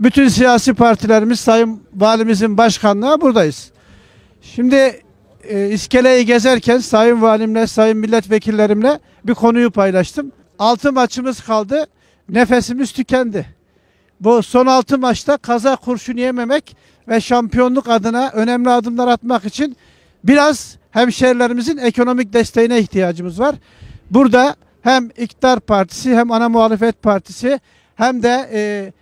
bütün siyasi partilerimiz Sayın Valimizin başkanlığı buradayız. Şimdi e, iskeleyi gezerken Sayın Valimle, Sayın Milletvekillerimle bir konuyu paylaştım. Altı maçımız kaldı, nefesimiz tükendi. Bu son altı maçta kaza kurşun yememek ve şampiyonluk adına önemli adımlar atmak için biraz hemşehrilerimizin ekonomik desteğine ihtiyacımız var. Burada hem iktidar Partisi hem Ana Muhalefet Partisi hem de... E,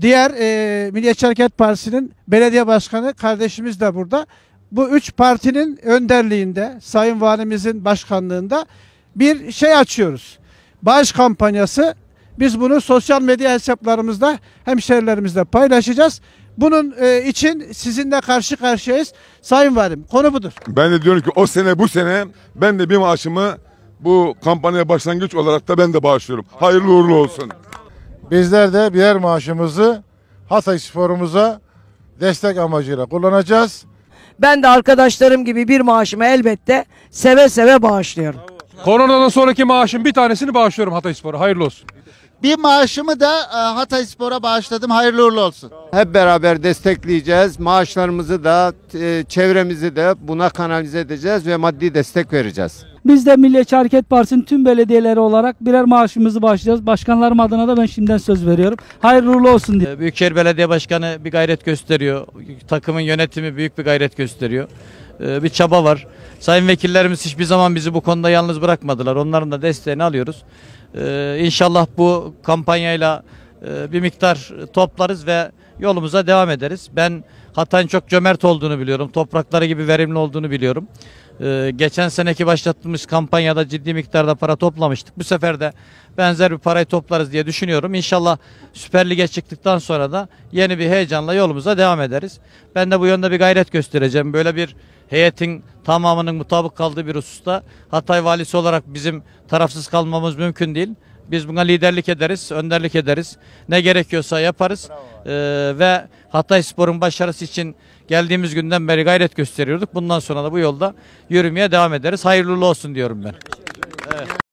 Diğer e, Milliyetçi Hareket Partisi'nin belediye başkanı kardeşimiz de burada. Bu üç partinin önderliğinde, Sayın Valimizin başkanlığında bir şey açıyoruz. Bağış kampanyası. Biz bunu sosyal medya hesaplarımızda hemşerilerimizle paylaşacağız. Bunun e, için sizinle karşı karşıyayız. Sayın Valim konu budur. Ben de diyorum ki o sene bu sene ben de bir maaşımı bu kampanyaya başlangıç olarak da ben de bağışlıyorum. Hayırlı uğurlu olsun. Bizler de birer maaşımızı Hatay sporumuza destek amacıyla kullanacağız. Ben de arkadaşlarım gibi bir maaşımı elbette seve seve bağışlıyorum. Koronadan sonraki maaşın bir tanesini bağışlıyorum Hatay Spor'a. Hayırlı olsun. Bir maaşımı da e, Hatay Spor'a bağışladım. Hayırlı uğurlu olsun. Hep beraber destekleyeceğiz. Maaşlarımızı da e, çevremizi de buna kanalize edeceğiz ve maddi destek vereceğiz. Biz de Milliyetçi Hareket Partisi'nin tüm belediyeleri olarak birer maaşımızı bağışlayacağız. Başkanlarım adına da ben şimdiden söz veriyorum. Hayırlı uğurlu olsun diye. E, Büyükşehir Belediye Başkanı bir gayret gösteriyor. Takımın yönetimi büyük bir gayret gösteriyor. Bir çaba var. Sayın vekillerimiz hiçbir zaman bizi bu konuda yalnız bırakmadılar. Onların da desteğini alıyoruz. Ee, inşallah bu kampanyayla e, bir miktar toplarız ve yolumuza devam ederiz. Ben Hatay'ın çok cömert olduğunu biliyorum. Toprakları gibi verimli olduğunu biliyorum. Ee, geçen seneki başlattığımız kampanyada ciddi miktarda para toplamıştık. Bu sefer de benzer bir parayı toplarız diye düşünüyorum. İnşallah Süper Lig'e çıktıktan sonra da yeni bir heyecanla yolumuza devam ederiz. Ben de bu yönde bir gayret göstereceğim. Böyle bir heyetin tamamının mutabık kaldığı bir hususta Hatay valisi olarak bizim tarafsız kalmamız mümkün değil. Biz buna liderlik ederiz, önderlik ederiz. Ne gerekiyorsa yaparız. Ee, ve Hatay Spor'un başarısı için geldiğimiz günden beri gayret gösteriyorduk. Bundan sonra da bu yolda yürümeye devam ederiz. Hayırlı olsun diyorum ben. Evet.